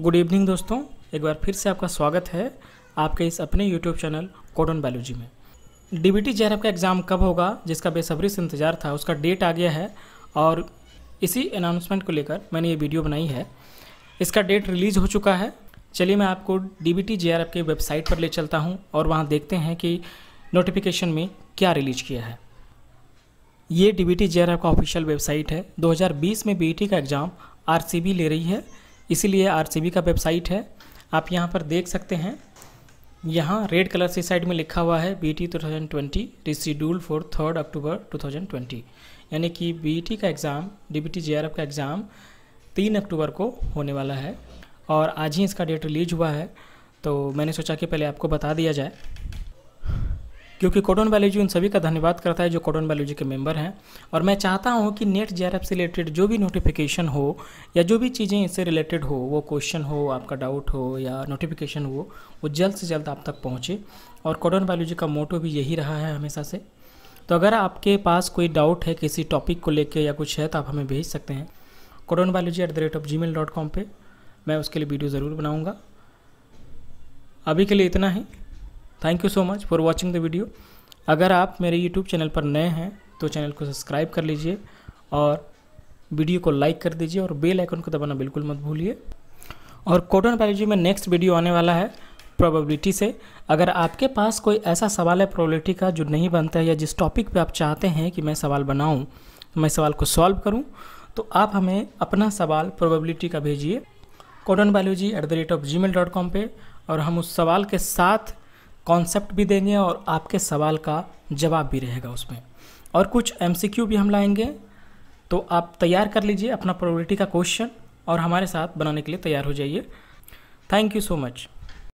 good evening दोस्तों एक बार फिर से आपका स्वागत है आपके इस अपने यूट्यूब चैनल कोडन बायोलॉजी में डी बी का एग्ज़ाम कब होगा जिसका बेसब्री से इंतज़ार था उसका डेट आ गया है और इसी अनाउंसमेंट को लेकर मैंने ये वीडियो बनाई है इसका डेट रिलीज़ हो चुका है चलिए मैं आपको डी बी के वेबसाइट पर ले चलता हूँ और वहाँ देखते हैं कि नोटिफिकेशन में क्या रिलीज किया है ये डी बी का ऑफिशियल वेबसाइट है 2020 में बी e का एग्ज़ाम आर ले रही है इसीलिए आर का वेबसाइट है आप यहाँ पर देख सकते हैं यहाँ रेड कलर से साइड में लिखा हुआ है B T two thousand twenty reschedule for third October two thousand twenty यानी कि बी टी का exam D B T J R F का एग्ज़ाम तीन अक्टूबर को होने वाला है और आज ही इसका डेट रिलीज हुआ है तो मैंने सोचा कि पहले आपको बता दिया जाए क्योंकि कोडन वैल्यू जी उन सभी का धन्यवाद करता है जो कोडन वैल्यू जी के मेंबर हैं और मैं चाहता हूँ कि नेट जे से रिलेटेड जो भी नोटिफिकेशन हो या जो भी चीज़ें इससे रिलेटेड हो वो क्वेश्चन हो आपका डाउट हो या नोटिफिकेशन हो वो जल्द से जल्द आप तक पहुँचे और कोडन वैल्यू जी का मोटो भी यही रहा है हमेशा से तो अगर आपके पास कोई डाउट है किसी टॉपिक को लेकर या कुछ है तो आप हमें भेज सकते हैं Codon biology at the rate of ji mail dot com पर मैं उसके लिए वीडियो ज़रूर बनाऊँगा अभी के लिए इतना ही thank you so much for watching the video अगर आप मेरे यूट्यूब चैनल पर नए हैं तो चैनल को सब्सक्राइब कर लीजिए और वीडियो को लाइक कर दीजिए और बेल आइकन को दबाना बिल्कुल मत भूलिए और कॉटन पैलॉजी में नेक्स्ट वीडियो आने वाला है प्रोबेबिलिटी से अगर आपके पास कोई ऐसा सवाल है प्रोबेबिलिटी का जो नहीं बनता है या जिस टॉपिक पे आप चाहते हैं कि मैं सवाल बनाऊं मैं सवाल को सॉल्व करूं तो आप हमें अपना सवाल प्रोबेबिलिटी का भेजिए cotton biology at the rate of ji mail dot com पर और हम उस सवाल के साथ कॉन्सेप्ट भी देंगे और आपके सवाल का जवाब भी रहेगा उसमें और कुछ एम भी हम लाएंगे तो आप तैयार कर लीजिए अपना प्रोबेबिलिटी का क्वेश्चन और हमारे साथ बनाने के लिए तैयार हो जाइए थैंक यू सो मच